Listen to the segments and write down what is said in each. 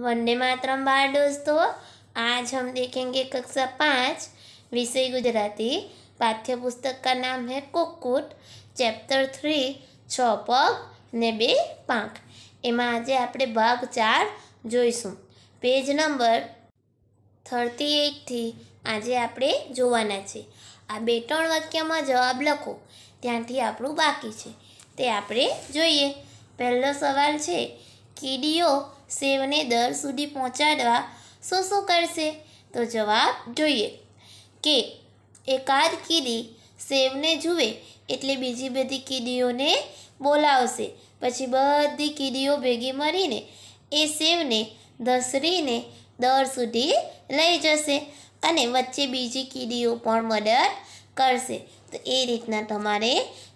વંદે માતરમ બાર દોસ્તો આજ હમ દેખેંગે કક્ષા પાંચ વિષય ગુજરાતી पाठ्य पुस्तक का नाम है कुक्कुट ચેપ્ટર થ્રી છ પગ ને બે પાંખ એમાં આજે આપણે ભાગ ચાર જોઈશું પેજ નંબર થર્ટી એઇટથી આજે આપણે જોવાના છે આ બે ત્રણ વાક્યમાં જવાબ લખો ત્યાંથી આપણું બાકી છે તે આપણે જોઈએ પહેલો સવાલ છે કીડીઓ સેવને દર સુધી પહોંચાડવા શું શું કરશે તો જવાબ જોઈએ કે એકાદ કીડી સેવને જુએ એટલે બીજી બધી કીડીઓને બોલાવશે પછી બધી કીડીઓ ભેગી મળીને એ સેવને ધસરીને દર સુધી લઈ જશે અને વચ્ચે બીજી કીડીઓ પણ મદદ કરશે તો એ રીતના તમારે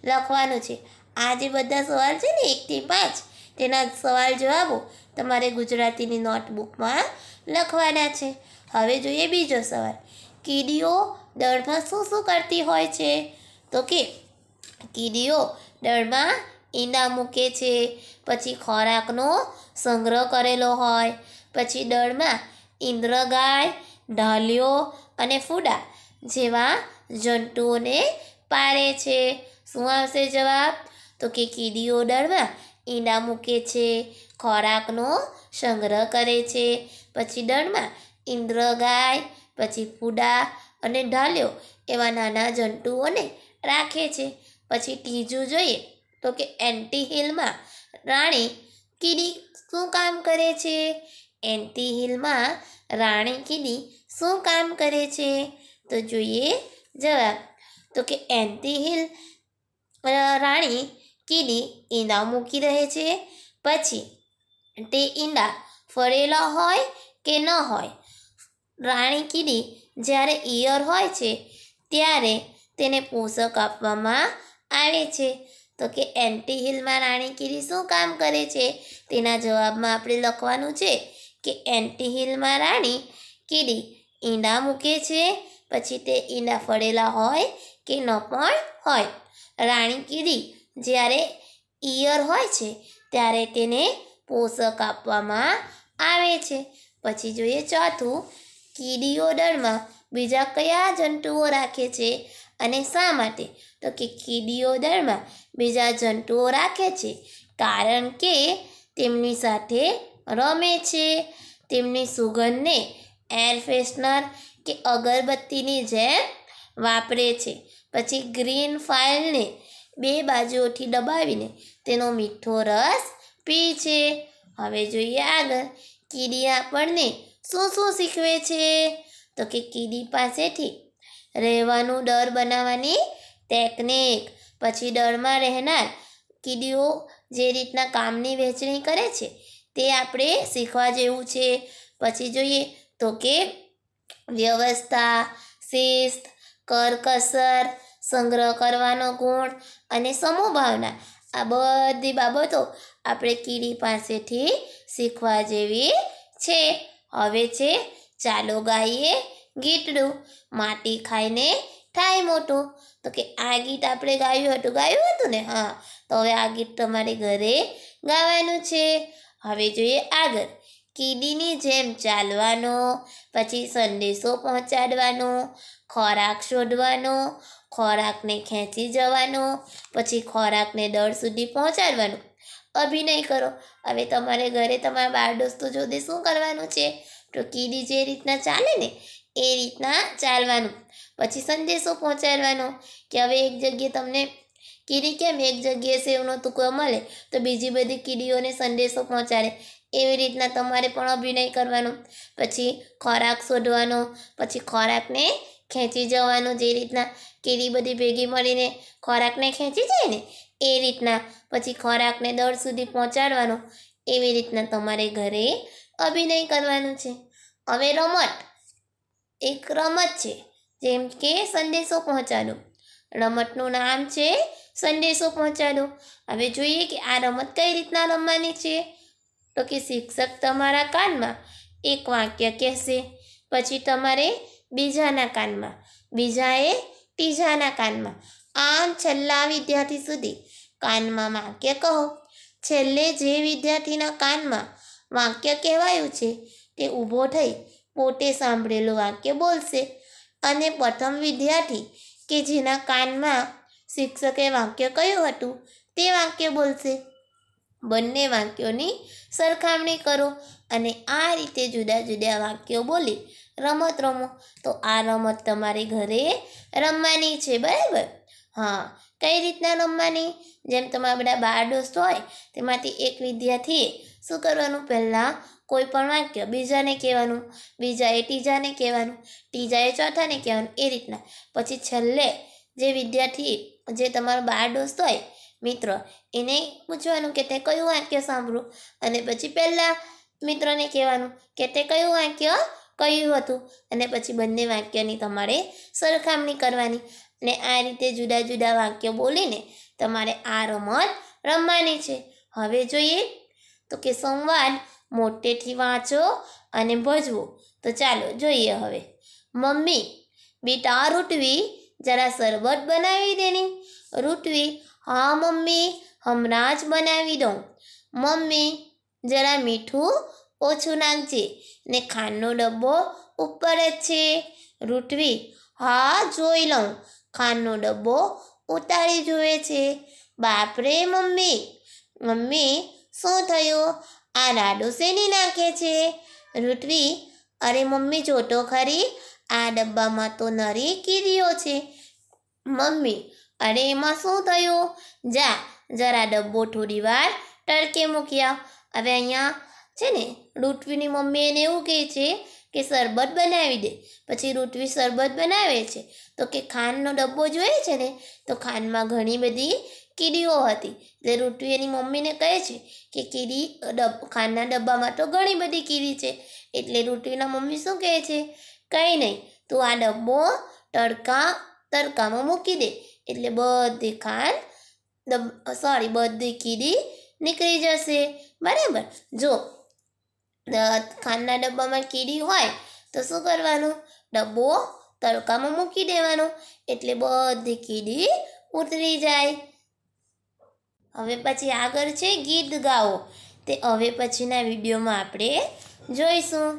લખવાનું છે આ જે બધા સવાલ છે ને એકથી પાંચ તેના સવાલ જવાબો તમારે ગુજરાતીની નોટબુકમાં લખવાના છે હવે જોઈએ બીજો સવાલ કીડીઓ દળમાં શું શું કરતી હોય છે તો કે કીડીઓ દળમાં ઈંડા મૂકે છે પછી ખોરાકનો સંગ્રહ કરેલો હોય પછી દળમાં ઇન્દ્રગાય ઢાલ્યો અને ફૂડા જેવા જંતુઓને પાળે છે શું આવશે જવાબ તો કે કીડીઓ દળમાં ઈંડા મૂકે છે ખોરાકનો સંગ્રહ કરે છે પછી દણમાં ઇન્દ્ર ગાય પછી ફૂડા અને ઢાલ્યો એવા નાના જંતુઓને રાખે છે પછી ત્રીજું જોઈએ તો કે એન્ટી હિલમાં રાણી કીડી શું કામ કરે છે એન્ટી હિલમાં રાણી કીડી શું કામ કરે છે તો જોઈએ જવાબ તો કે એન્ટી હિલ રાણી કીડી ઈંડા મૂકી રહે છે પછી તે ઈંડા ફરેલા હોય કે ન હોય રાણી કીડી જ્યારે ઈયર હોય છે ત્યારે તેને પોષક આપવામાં આવે છે તો કે એન્ટી હિલમાં રાણી કીડી શું કામ કરે છે તેના જવાબમાં આપણે લખવાનું છે કે એન્ટી હિલમાં રાણી કીડી ઈંડા મૂકે છે પછી તે ઈંડા ફળેલા હોય કે ન પણ હોય રાણી કીડી જ્યારે ઈયર હોય છે ત્યારે તેને પોષક આપવામાં આવે છે પછી જોઈએ ચોથું કીડીઓ દળમાં બીજા કયા જંતુઓ રાખે છે અને શા માટે તો કે કીડીઓ દળમાં બીજા જંતુઓ રાખે છે કારણ કે તેમની સાથે રમે છે તેમની સુગંધને એર ફ્રેશનર કે અગરબત્તીની જેમ વાપરે છે પછી ગ્રીન ફાઇલને બે બાજુઓથી દબાવીને તેનો મીઠો રસ પી છે હવે જોઈએ આગળ કીડી આપણને શું શું શીખવે છે તો કે કીડી પાસેથી રહેવાનું ડર બનાવવાની ટેકનિક પછી ડરમાં રહેનાર કીડીઓ જે રીતના કામની વહેંચણી કરે છે તે આપણે શીખવા જેવું છે પછી જોઈએ તો કે વ્યવસ્થા શિસ્ત કરકસર સંગ્રહ કરવાનો ગુણ અને સમૂહભાવના આ બધી બાબતો આપણે કીડી પાસેથી શીખવા જેવી છે હવે છે ચાલો ગાઈએ ગીતડું માટી ખાઈને થાય મોટું તો કે આ ગીત આપણે ગાયું હતું ગાયું હતું ને હા તો હવે આ ગીત તમારે ઘરે ગાવાનું છે હવે જોઈએ આગળ કીડીની જેમ ચાલવાનો પછી સંદેશો પહોંચાડવાનો ખોરાક શોધવાનો ખોરાકને ખેંચી જવાનો પછી ખોરાકને દળ સુધી પહોંચાડવાનું અભિનય કરો હવે તમારે ઘરે તમારા બાળ દોસ્તો જોડે શું કરવાનું છે તો કીડી જે રીતના ચાલે ને એ રીતના ચાલવાનું પછી સંદેશો પહોંચાડવાનો કે હવે એક જગ્યાએ તમને કીડી કેમ એક જગ્યાએ સેવનો ટુકડો મળે તો બીજી બધી કીડીઓને સંદેશો પહોંચાડે એવી રીતના તમારે પણ અભિનય કરવાનો પછી ખોરાક શોધવાનો પછી ખોરાકને ખેંચી જવાનું જે રીતના કીડી બધી ભેગી મળીને ખોરાકને ખેંચી જાય ને એ રીતના પછી ખોરાકને દર સુધી પહોંચાડવાનો એવી રીતના તમારે ઘરે અભિનય કરવાનું છે હવે રમત એક રમત છે જેમ કે સંદેશો પહોંચાડો રમતનું નામ છે સંદેશો પહોંચાડો હવે જોઈએ કે આ રમત કઈ રીતના રમવાની છે તો કે શિક્ષક તમારા કાનમાં એક વાક્ય કહેશે પછી તમારે બીજાના કાનમાં બીજાએ ત્રીજાના કાનમાં આમ છેલ્લા વિદ્યાર્થી સુધી કાનમાં વાક્ય કહો છેલ્લે જે વિદ્યાર્થીના કાનમાં વાક્ય કહેવાયું છે તે ઊભો થઈ પોતે સાંભળેલું વાક્ય બોલશે અને પ્રથમ વિદ્યાર્થી કે જેના કાનમાં શિક્ષકે વાક્ય કહ્યું હતું તે વાક્ય બોલશે બંને વાક્યોની સરખામણી કરો અને આ રીતે જુદા જુદા વાક્યો બોલી રમત રમો તો આ રમત તમારે ઘરે રમવાની છે બરાબર હા કઈ રીતના રમવાની જેમ તમારા બધા બાર દોસ્ત હોય તેમાંથી એક વિદ્યાર્થીએ શું કરવાનું પહેલાં કોઈ પણ વાક્ય બીજાને કહેવાનું બીજાએ ત્રીજાને કહેવાનું ત્રીજાએ ચોથાને કહેવાનું એ રીતના પછી છેલ્લે જે વિદ્યાર્થી જે તમારો બાર દોસ્ત હોય મિત્ર એને પૂછવાનું કે તે કયું વાક્ય સાંભળું અને પછી પહેલાં મિત્રને કહેવાનું કે તે કયું વાક્ય કયું હતું અને પછી બંને વાક્યની તમારે સરખામણી કરવાની અને આ રીતે જુદા જુદા વાક્ય બોલીને તમારે આ રમત રમવાની છે હવે જોઈએ તો કે સંવાદ મોટેથી વાંચો અને ભજવો તો ચાલો જોઈએ હવે મમ્મી બેટા રૂટવી જરા શરબત બનાવી દેની રૂટવી હા મમ્મી હમણાં જ બનાવી દઉં મમ્મી જરા મીઠું ઓછું નાખજે ને ખાંડનો ડબ્બો ઉપર જ છે રૂટવી હા જોઈ લઉં ખાંડનો ડબ્બો ઉતારી જુએ છે બાપરે મમ્મી મમ્મી શું થયું આ લાડુ શેની નાખે છે રૂટવી અરે મમ્મી જોતો ખરી આ ડબ્બામાં તો નરી કીરીઓ છે મમ્મી અરે એમાં શું થયું જા જરા ડબ્બો થોડી વાર ટળકે મૂક્યા હવે અહીંયા છે ને રૂટવીની મમ્મી એને એવું કહે છે કે શરબત બનાવી દે પછી રૂટવી શરબત બનાવે છે તો કે ખાંડનો ડબ્બો જોઈએ છે ને તો ખાંડમાં ઘણી બધી કીડીઓ હતી એટલે રૂટવી એની મમ્મીને કહે છે કે કીડી ડબ ખાંડના ડબ્બામાં તો ઘણી બધી કીડી છે એટલે રૂટવીના મમ્મી શું કહે છે કંઈ નહીં તું આ ડબ્બો તડકા તડકામાં મૂકી દે એટલે બધી ખાંડ સોરી બધી કીડી નીકળી જશે બરાબર જો ખાંડના ડબ્બામાં કીડી હોય તો શું કરવાનું ડબ્બો તડકામાં મૂકી દેવાનો એટલે બધી કીડી ઉતરી જાય હવે પછી આગળ છે ગીત ગાઓ તે હવે પછીના વિડીયોમાં આપણે જોઈશું